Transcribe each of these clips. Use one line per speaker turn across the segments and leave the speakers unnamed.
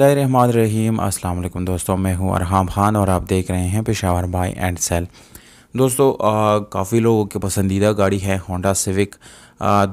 रहीम अस्सलाम वालेकुम दोस्तों मैं हूं अरहाम खान और आप देख रहे हैं पेशावर बाई एंड सेल दोस्तों काफ़ी लोगों की पसंदीदा गाड़ी है होंडा सिविक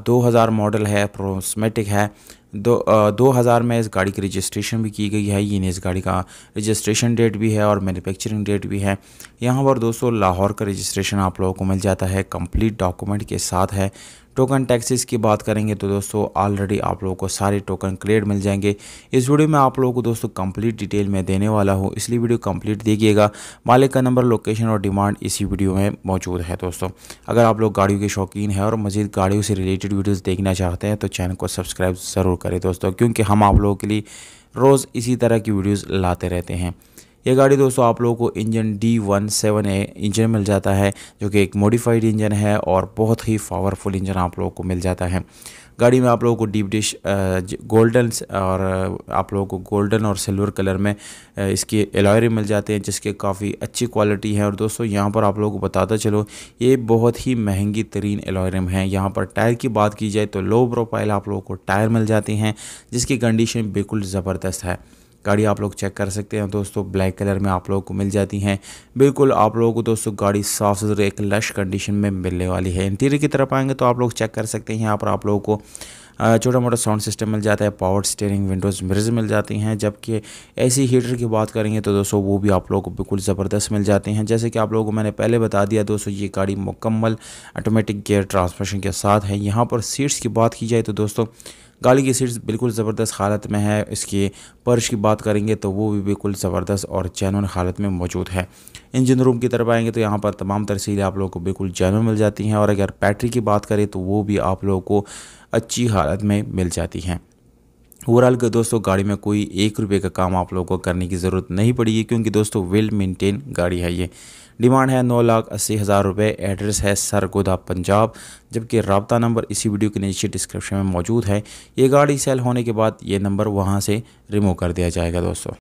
दो हज़ार मॉडल है प्रोस्मेटिक है दो आ, दो हज़ार में इस गाड़ी की रजिस्ट्रेशन भी की गई है ये इस गाड़ी का रजिस्ट्रेशन डेट भी है और मैन्युफैक्चरिंग डेट भी है यहाँ पर दोस्तों लाहौर का रजिस्ट्रेशन आप लोगों को मिल जाता है कंप्लीट डॉक्यूमेंट के साथ है टोकन टैक्सेस की बात करेंगे तो दोस्तों ऑलरेडी आप लोगों को सारे टोकन क्लियर मिल जाएंगे इस वीडियो में आप लोगों को दोस्तों कंप्लीट डिटेल में देने वाला हूँ इसलिए वीडियो कंप्लीट देखिएगा मालिक का नंबर लोकेशन और डिमांड इसी वीडियो में मौजूद है दोस्तों अगर आप लोग गाड़ियों के शौकीन है और मजीद गाड़ियों से रिलेटेड वीडियोस देखना चाहते हैं तो चैनल को सब्सक्राइब ज़रूर करें दोस्तों क्योंकि हम आप लोगों के लिए रोज़ इसी तरह की वीडियोस लाते रहते हैं ये गाड़ी दोस्तों आप लोगों को engine D one seven A engine मिल जाता है जो कि एक मॉडिफाइड इंजन है और बहुत ही पावरफुल इंजन आप लोगों को मिल जाता है गाड़ी में आप लोगों को डीप डिश गोल्डन और आप लोगों को गोल्डन और सिल्वर कलर में इसके एलॉयरी मिल जाते हैं जिसके काफ़ी अच्छी क्वालिटी है और दोस्तों यहाँ पर आप लोगों को बताता चलो ये बहुत ही महंगी तरीन एलॉयरम है यहाँ पर टायर की बात की जाए तो लो प्रोफाइल आप लोगों को टायर मिल जाते हैं जिसकी कंडीशन बिल्कुल ज़बरदस्त है गाड़ी आप लोग चेक कर सकते हैं दोस्तों ब्लैक कलर में आप लोगों को मिल जाती हैं बिल्कुल आप लोगों को दोस्तों गाड़ी साफ सुथरी एक लश कंडीशन में मिलने वाली है इंटीरियर की तरफ आएंगे तो आप लोग चेक कर सकते हैं यहाँ पर आप लोगों को छोटा मोटा साउंड सिस्टम मिल जाता है पावर स्टेयरिंग विंडोज़ मिरर्स मिल जाती हैं जबकि सी हीटर की बात करेंगे तो दोस्तों वो भी आप लोगों को बिल्कुल ज़बरदस्त मिल जाते हैं जैसे कि आप लोगों को मैंने पहले बता दिया दोस्तों ये गाड़ी मुकम्मल ऑटोमेटिक गियर ट्रांसमिशन के साथ है यहाँ पर सीट्स की बात की जाए तो दोस्तों गाड़ी की सीट्स बिल्कुल ज़बरदस्त हालत में है इसके पर्श की बात करेंगे तो वो भी बिल्कुल ज़बरदस्त और जैन हालत में मौजूद है इंजन रूम की तरफ आएंगे तो यहाँ पर तमाम तरसीलें आप लोगों को बिल्कुल जैन मिल जाती हैं और अगर बैटरी की बात करें तो वो भी आप लोगों को अच्छी हालत में मिल जाती हैं ओवरऑल के दोस्तों गाड़ी में कोई एक रुपये का काम आप लोगों को करने की ज़रूरत नहीं पड़ेगी क्योंकि दोस्तों वेल मेंटेन गाड़ी है ये डिमांड है नौ लाख अस्सी हज़ार रुपये एड्रेस है सरगोदा पंजाब जबकि रबता नंबर इसी वीडियो के नीचे डिस्क्रिप्शन में मौजूद है ये गाड़ी सेल होने के बाद ये नंबर वहाँ से रिमूव कर दिया जाएगा दोस्तों